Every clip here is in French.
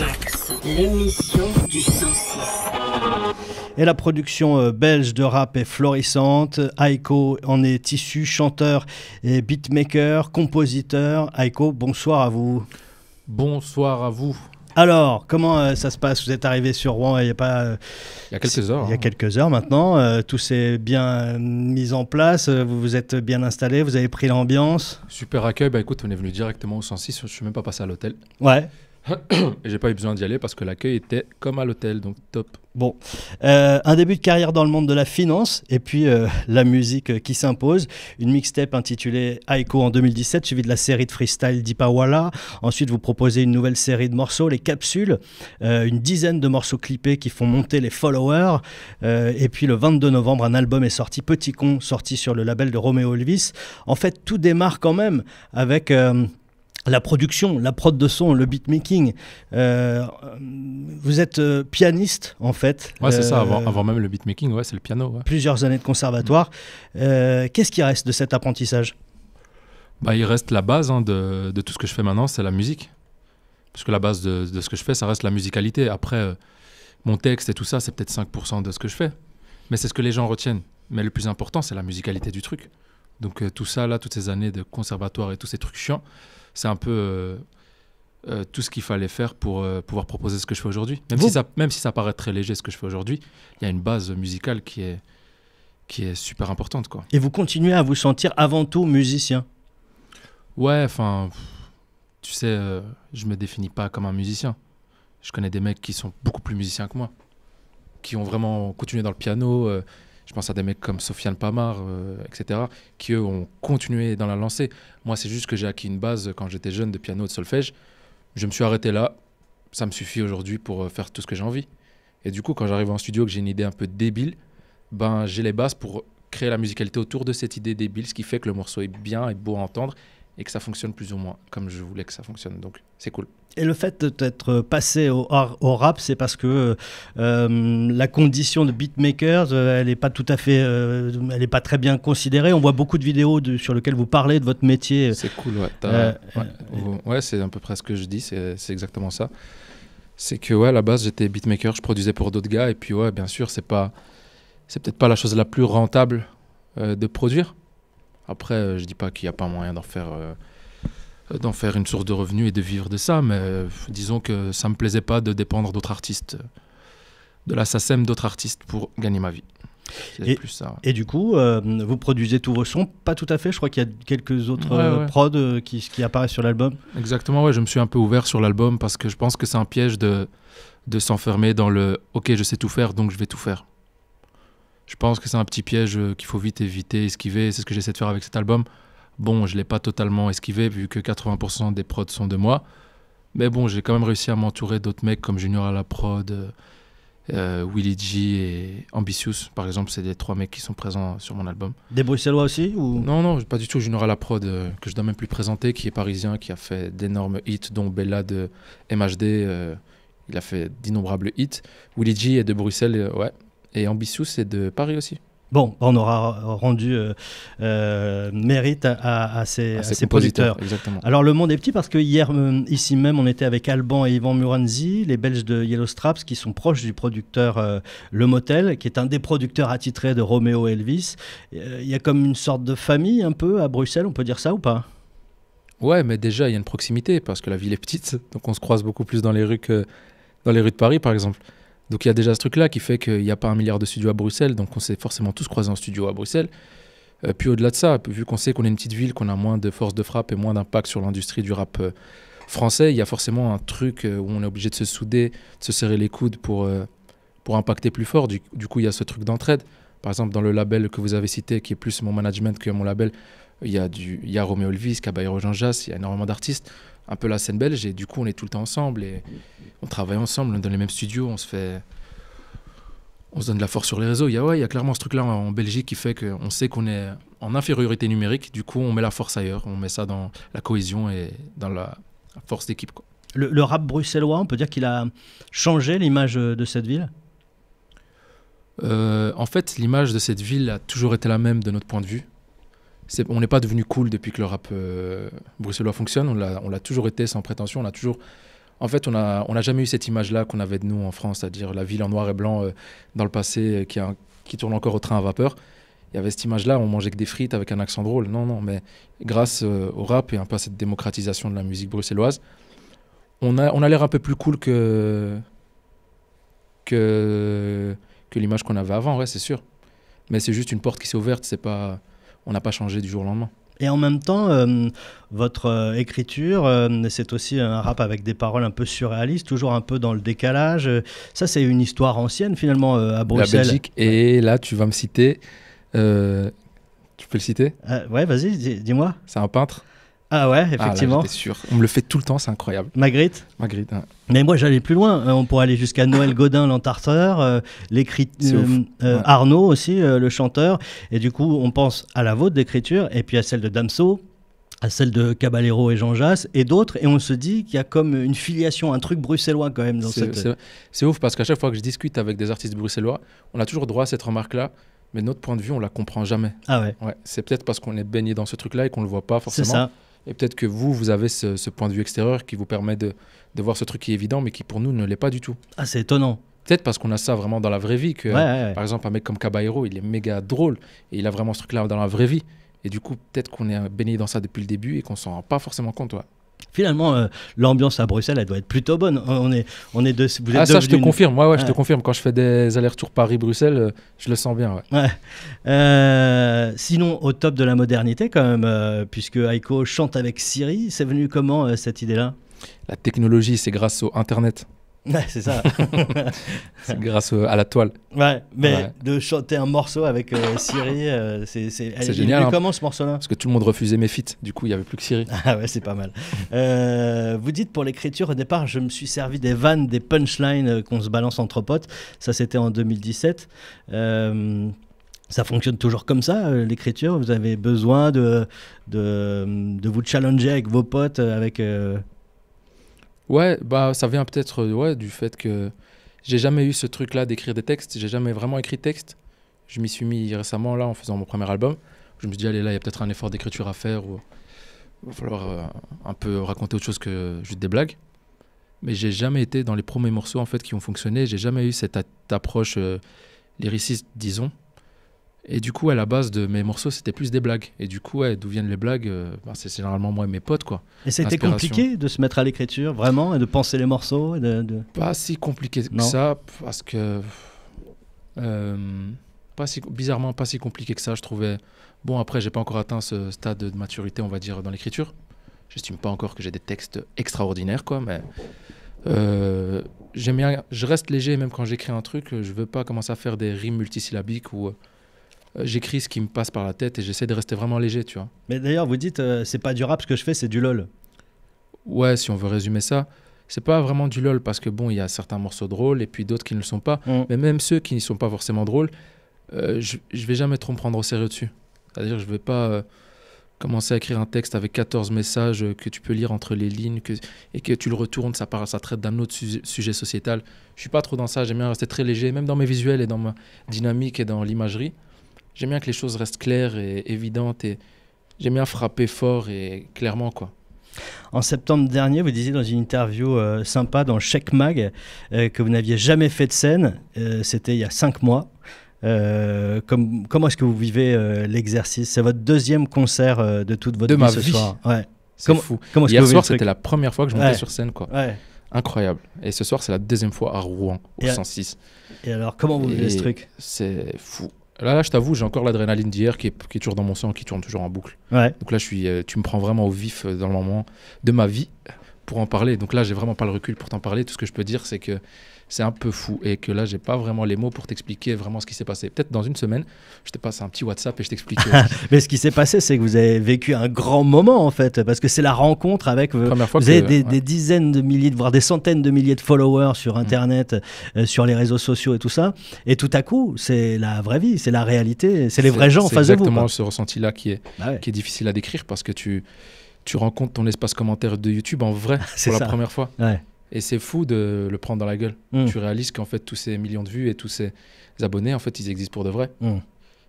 Max, l'émission du 106. Et la production euh, belge de rap est florissante. Aiko en est tissu chanteur et beatmaker, compositeur. Aiko, bonsoir à vous. Bonsoir à vous. Alors, comment euh, ça se passe Vous êtes arrivé sur Rouen il y a pas. Euh, il y a quelques heures. Il y a hein. quelques heures maintenant. tout s'est bien mis en place. Vous vous êtes bien installé. Vous avez pris l'ambiance. Super accueil. Bah écoute, on est venu directement au 106. Je suis même pas passé à l'hôtel. Ouais. j'ai pas eu besoin d'y aller parce que l'accueil était comme à l'hôtel, donc top. Bon, euh, un début de carrière dans le monde de la finance et puis euh, la musique euh, qui s'impose. Une mixtape intitulée Aiko en 2017, suivie de la série de freestyle Dipawala. Ensuite, vous proposez une nouvelle série de morceaux, les capsules, une dizaine de morceaux clippés qui font monter les followers. et puis le 22 novembre, un album est sorti, Petit Con, sorti sur le label de Romeo Elvis. En fait, tout démarre quand même avec la production, la prod de son, le beatmaking. Euh, vous êtes euh, pianiste en fait. Ouais, c'est ça. Euh, avant, même le beatmaking, ouais, c'est le piano. Plusieurs années de conservatoire. Qu'est-ce qui reste de cet apprentissage bah, il reste la base hein, de, tout ce que je fais maintenant, c'est la musique. Parce que la base de, de, ce que je fais, ça reste la musicalité. Après, mon texte et tout ça, c'est peut-être 5% de ce que je fais. Mais c'est ce que les gens retiennent. Mais le plus important, c'est la musicalité du truc. Donc tout ça, là, toutes ces années de conservatoire et tous ces trucs chiants, c'est un peu euh, euh, tout ce qu'il fallait faire pour euh, pouvoir proposer ce que je fais aujourd'hui. Même, si ça, même si ça paraît très léger ce que je fais aujourd'hui, il y a une base musicale qui est, qui est super importante. Quoi. Et vous continuez à vous sentir avant tout musicien Ouais, enfin, tu sais, je je me définis pas comme un musicien. Je connais des mecs qui sont beaucoup plus musiciens que moi, qui ont vraiment continué dans le piano, je pense à des mecs comme Sofiane Pamar, euh, etc., qui eux ont continué dans la lancée. Moi, c'est juste que j'ai acquis une base quand j'étais jeune de piano et de solfège. Je me suis arrêté là. Ça me suffit aujourd'hui pour euh, faire tout ce que j'ai envie. Et du coup, quand j'arrive en studio, que j'ai une idée un peu débile, ben j'ai les bases pour créer la musicalité autour de cette idée débile, ce qui fait que le morceau est bien et beau à entendre et que ça fonctionne plus ou moins comme je voulais que ça fonctionne. Donc c'est cool. Et le fait d'être passé au, au rap, c'est parce que euh, la condition de beatmaker, euh, elle n'est pas tout à fait, euh, elle n'est pas très bien considérée. On voit beaucoup de vidéos sur lesquelles vous parlez de votre métier. C'est cool, ouais. ouais, c'est à peu près ce que je dis, c'est exactement ça. C'est que ouais, à la base, j'étais beatmaker, je produisais pour d'autres gars, et puis ouais, bien sûr, c'est pas, c'est peut-être pas la chose la plus rentable de produire, après, euh, je dis pas qu'il n'y a pas moyen d'en faire, euh, d'en faire une source de revenus et de vivre de ça, mais euh, disons que ça me plaisait pas de dépendre d'autres artistes, de la d'autres artistes pour gagner ma vie. Et, plus ça, et, du coup, vous produisez tous vos sons Pas tout à fait, je crois qu'il y a quelques autres prod prods qui, qui, apparaissent sur l'album. Exactement, ouais, je me suis un peu ouvert sur l'album parce que je pense que c'est un piège de, de s'enfermer dans le OK, je sais tout faire, donc je vais tout faire. Je pense que c'est un petit piège euh, qu'il faut vite éviter, esquiver. C'est ce que j'essaie de faire avec cet album. Bon, je ne l'ai pas totalement esquivé vu que 80% des prods sont de moi. Mais bon, j'ai quand même réussi à m'entourer d'autres mecs comme Junior à la prod, euh, euh Willy G et Ambitious, par exemple. C'est les trois mecs qui sont présents sur mon album. Des Bruxellois aussi ou... Non, non, pas du tout. Junior à la prod, euh, que je dois même plus présenter, qui est parisien, qui a fait d'énormes hits, dont Bella de MHD. il a fait d'innombrables hits. Willy G est de Bruxelles, ouais, et ambitieux, c'est de Paris aussi. Bon, on aura rendu euh, euh, mérite à, à ces, à Exactement. Alors le monde est petit parce que hier, euh, ici même, on était avec Alban et Yvan Muranzi, les Belges de Yellow Straps, qui sont proches du producteur Le Motel, qui est un des producteurs attitrés de Romeo Elvis. Il y a comme une sorte de famille un peu à Bruxelles, on peut dire ça ou pas Ouais, mais déjà, il y a une proximité parce que la ville est petite, donc on se croise beaucoup plus dans les rues que dans les rues de Paris, par exemple. Donc il y a déjà ce truc-là qui fait qu'il n'y a pas un milliard de studios à Bruxelles, donc on s'est forcément tous croisés en studio à Bruxelles. Euh, puis au-delà de ça, vu qu'on sait qu'on est une petite ville, qu'on a moins de force de frappe et moins d'impact sur l'industrie du rap euh, français, il y a forcément un truc euh, où on est obligé de se souder, de se serrer les coudes pour, pour impacter plus fort. Du, coup, il y a ce truc d'entraide. Par exemple, dans le label que vous avez cité, qui est plus mon management que mon label, il y a, du, il y a Roméo Elvis, Caballero Jean jas il y a énormément d'artistes un peu la scène belge. Et du coup, on est tout le temps ensemble et on travaille ensemble, dans les mêmes studios, on se fait. On donne de la force sur les réseaux. Il y a, il y clairement ce truc-là en Belgique qui fait qu'on sait qu'on est en infériorité numérique. Du coup, on met la force ailleurs. On met ça dans la cohésion et dans la force d'équipe. Le, rap bruxellois, on peut dire qu'il a changé l'image de cette ville euh, En fait, l'image de cette ville a toujours été la même de notre point de vue on n'est pas devenu cool depuis que le rap euh, bruxellois fonctionne. On l'a toujours été sans prétention. On a toujours. En fait, on n'a on a jamais eu cette image-là qu'on avait de nous en France, c'est-à-dire la ville en noir et blanc euh, dans le passé euh, qui, qui tourne encore au train à vapeur. Il y avait cette image-là, on mangeait que des frites avec un accent drôle. Non, non, mais grâce au rap et un peu à cette démocratisation de la musique bruxelloise, on a, on a l'air un peu plus cool que, que, que l'image qu'on avait avant, ouais, c'est sûr. Mais c'est juste une porte qui s'est ouverte, c'est pas on n'a pas changé du jour au lendemain. Et en même temps, euh, votre euh, écriture, euh, c'est aussi un rap avec des paroles un peu surréalistes, toujours un peu dans le décalage. Ça, c'est une histoire ancienne finalement à Bruxelles. Et là, tu vas me citer. tu peux le citer Ouais, vas-y, dis-moi. c'est un peintre. Ah ouais, ah effectivement. sûr. On me le fait tout le temps, c'est incroyable. Magritte Magritte, hein. Mais moi, j'allais plus loin. Euh, on pourrait aller jusqu'à Noël Godin, l'entarteur, euh, l'écriture euh, Arnaud aussi, le chanteur. Et du coup, on pense à la vôtre d'écriture et puis à celle de Damso, à celle de Caballero et Jean Jass et d'autres. Et on se dit qu'il y a comme une filiation, un truc bruxellois quand même C'est ouf parce qu'à chaque fois que je discute avec des artistes bruxellois, on a toujours droit à cette remarque-là mais notre point de vue, on la comprend jamais. Ah ouais. c'est peut-être parce qu'on est baigné dans ce truc-là et qu'on le voit pas forcément. C'est ça. Et peut-être que vous, vous avez ce, point de vue extérieur qui vous permet de, voir ce truc qui est évident, mais qui pour nous ne l'est pas du tout. Ah, c'est étonnant. Peut-être parce qu'on a ça vraiment dans la vraie vie. Que, Par exemple, un mec comme Caballero, il est méga drôle et il a vraiment ce truc-là dans la vraie vie. Et du coup, peut-être qu'on est baigné dans ça depuis le début et qu'on s'en rend pas forcément compte. toi. Finalement, euh, l'ambiance à Bruxelles, elle doit être plutôt bonne. On est, on est de, vous êtes ah ça, je te confirme. je te confirme. Quand je fais des allers-retours Paris-Bruxelles, euh, je le sens bien. Ouais. Euh, sinon, au top de la modernité, quand même, puisque Aiko chante avec Siri, c'est venu comment cette idée-là La technologie, c'est grâce au Internet c'est ça. c'est grâce à la toile. Ouais, mais de chanter un morceau avec euh, Siri, euh, c'est, c'est, elle, génial. Hein. comment ce morceau-là Parce que tout le monde refusait mes feats, du coup il n'y avait plus que Siri. ah ouais, c'est pas mal. Euh, vous dites pour l'écriture, au départ, je me suis servi des vannes, des punchlines qu'on se balance entre potes. Ça, c'était en 2017. ça fonctionne toujours comme ça, l'écriture Vous avez besoin de, de, de, vous challenger avec vos potes, avec Ouais, bah ça vient peut-être euh, ouais, du fait que j'ai jamais eu ce truc-là d'écrire des textes. J'ai jamais vraiment écrit de texte. Je m'y suis mis récemment là en faisant mon premier album. Je me suis dit allez là, il y a peut-être un effort d'écriture à faire ou il va falloir euh, un peu raconter autre chose que juste des blagues. Mais j'ai jamais été dans les premiers morceaux en fait qui ont fonctionné. J'ai jamais eu cette approche euh, lyriciste, disons. Et du coup, à la base de mes morceaux, c'était plus des blagues. Et du coup, d'où viennent les blagues euh, bah, C'est généralement moi et mes potes, quoi. Et c'était compliqué de se mettre à l'écriture, vraiment, et de penser les morceaux et de, Pas si compliqué que ça, parce que... Euh, pas si, bizarrement, pas si compliqué que ça, je trouvais. Bon, après, j'ai pas encore atteint ce stade de maturité, on va dire, dans l'écriture. J'estime pas encore que j'ai des textes extraordinaires, quoi, mais... Euh, bien, je reste léger même quand j'écris un truc. Je veux pas commencer à faire des rimes multisyllabiques ou euh, j'écris ce qui me passe par la tête et j'essaie de rester vraiment léger, tu vois. Mais d'ailleurs, vous dites, euh, c'est pas du rap ce que je fais, c'est du lol. Ouais, si on veut résumer ça, c'est pas vraiment du lol parce que bon, il y a certains morceaux drôles et puis d'autres qui ne le sont pas. Mm. Mais même ceux qui ne sont pas forcément drôles, euh, je, je, vais jamais trop me prendre au sérieux dessus. C'est-à-dire, je vais pas commencer à écrire un texte avec 14 messages que tu peux lire entre les lignes et que tu le retournes, ça, part, ça traite d'un autre sujet sociétal. Je suis pas trop dans ça, j'aime bien rester très léger, même dans mes visuels et dans ma dynamique et dans l'imagerie. J'aime bien que les choses restent claires et évidentes et j'aime bien frapper fort et clairement quoi. En septembre dernier, vous disiez dans une interview euh, sympa dans Check Mag euh, que vous n'aviez jamais fait de scène. Euh, c'était il y a cinq mois. Comme, comment est-ce que vous vivez l'exercice C'est votre deuxième concert de toute votre vie ce soir. Ouais. C'est fou. Comment Hier soir, c'était la première fois que je montais sur scène. Quoi. Ouais. Incroyable. Et ce soir, c'est la deuxième fois à Rouen, au 106. Et alors, comment vous vivez ce truc C'est fou. Là, là je t'avoue, j'ai encore l'adrénaline d'hier qui est, toujours dans mon sang, qui tourne toujours en boucle. Ouais. Donc là, je suis, euh, tu me prends vraiment au vif euh, dans le moment de ma vie pour en parler. Donc là, j'ai vraiment pas le recul pour t'en parler. Tout ce que je peux dire, c'est que c'est un peu fou et que là, j'ai pas vraiment les mots pour t'expliquer vraiment ce qui s'est passé. Peut-être dans une semaine, je te passe un petit WhatsApp et je t'explique. Euh, Mais ce qui s'est passé, c'est que vous avez vécu un grand moment en fait, parce que c'est la rencontre avec. Euh, vous, avez des, dizaines de milliers, voire des centaines de milliers de followers sur mm. Internet, euh, sur les réseaux sociaux et tout ça. Et tout à coup, c'est la vraie vie, c'est la réalité, c'est les vrais gens en face de vous. C'est exactement ce ressenti-là qui est, bah qui est difficile à décrire parce que tu tu rencontres ton espace commentaire de YouTube en vrai pour la première fois. Et c'est fou de le prendre dans la gueule. Hmm. Tu réalises qu'en fait, tous ces millions de vues et tous ces abonnés, en fait, ils existent pour de vrai. Hmm.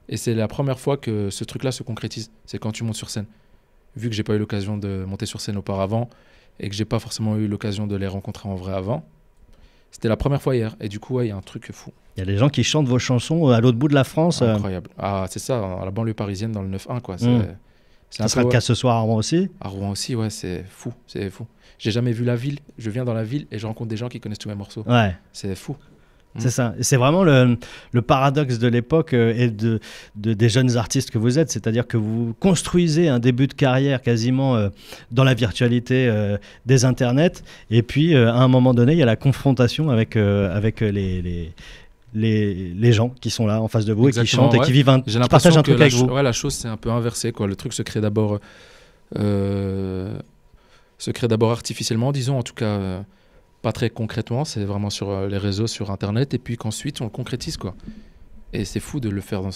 Et c'est la première fois que ce truc-là se concrétise. C'est quand tu montes sur scène. Vu que j'ai pas eu l'occasion de monter sur scène auparavant et que j'ai pas forcément eu l'occasion de les rencontrer en vrai avant, c'était la première fois hier. Et du coup, il y a un truc fou. Il y a des gens qui chantent vos chansons euh, à l'autre bout de la France. Euh. Incroyable. Ah, c'est ça, hein, à la banlieue parisienne dans le 9-1, quoi. Hmm. Ce sera le cas ce soir à Rouen aussi À Rouen aussi, ouais, c'est fou, c'est fou. J'ai jamais vu la ville, je viens dans la ville et je rencontre des gens qui connaissent tous mes morceaux. Ouais. C'est fou. C'est mm. ça. C'est vraiment le, le, paradoxe de l'époque euh, et de, des jeunes artistes que vous êtes. C'est-à-dire que vous construisez un début de carrière quasiment euh, dans la virtualité euh, des internets. Et puis, à un moment donné, il y a la confrontation avec, avec les, les, les, les, gens qui sont là en face de vous et qui chantent et qui vivent un, partagent un truc la, avec vous. Ouais, la chose c'est un peu inversé quoi. Le truc se crée d'abord euh, se d'abord artificiellement, disons en tout cas euh, pas très concrètement. C'est vraiment sur euh, les réseaux, sur internet et puis qu'ensuite on le concrétise quoi. Et c'est fou de le faire dans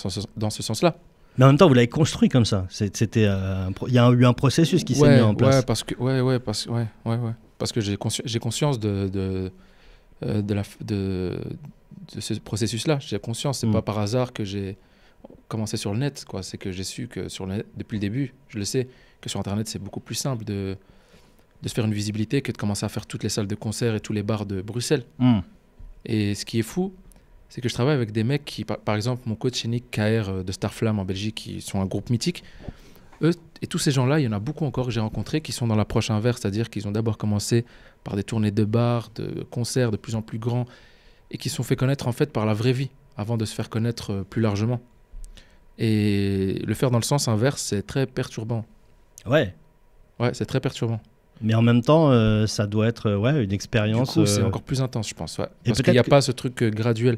ce, sens-là. Mais en même temps, vous l'avez construit comme ça. C'était, il y a eu un processus qui s'est mis en place. Ouais, parce que, ouais, ouais, parce, ouais, ouais, ouais. parce que j'ai j'ai conscience de euh, de, la, de, ce processus-là. J'ai conscience, c'est n'est mm. pas par hasard que j'ai commencé sur le net, quoi. C'est que j'ai su que sur le net, depuis le début, je le sais, que sur Internet, c'est beaucoup plus simple de, de se faire une visibilité que de commencer à faire toutes les salles de concert et tous les bars de Bruxelles. Mm. Et ce qui est fou, c'est que je travaille avec des mecs qui, par, exemple, mon coach Nick KR euh, de Starflame en Belgique, qui sont un groupe mythique et tous ces gens-là, il y en a beaucoup encore que j'ai rencontrés qui sont dans l'approche inverse, c'est-à-dire qu'ils ont d'abord commencé par des tournées de bars, de concerts de plus en plus grands, et qui se sont fait connaître en fait par la vraie vie, avant de se faire connaître euh, plus largement. Et le faire dans le sens inverse, c'est très perturbant. Ouais. Ouais, c'est très perturbant. Mais en même temps, euh, ça doit être euh, ouais, une expérience. C'est encore plus intense, je pense. Parce qu'il n'y a pas ce truc graduel.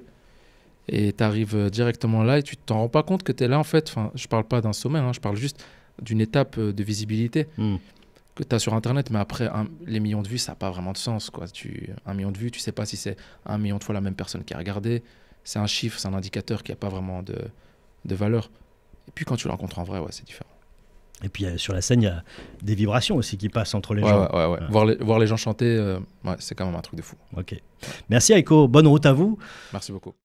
Et tu arrives directement là et tu t'en rends pas compte que tu es là, en fait. Enfin, je parle pas d'un sommet, hein, je parle juste d'une étape euh, de visibilité hmm. que tu as sur Internet. Mais après, les millions de vues, ça n'a pas vraiment de sens. Quoi. Tu, un million de vues, tu sais pas si c'est un million de fois la même personne qui a regardé. C'est un chiffre, c'est un indicateur qui n'a pas vraiment de, de valeur. Et puis quand tu le rencontres en vrai, ouais, c'est différent. Et puis euh, sur la scène, il y a des vibrations aussi qui passent entre les gens. Voir, les, gens chanter, euh, c'est quand même un truc de fou. Ok. Merci Aiko, bonne route à vous. Merci beaucoup.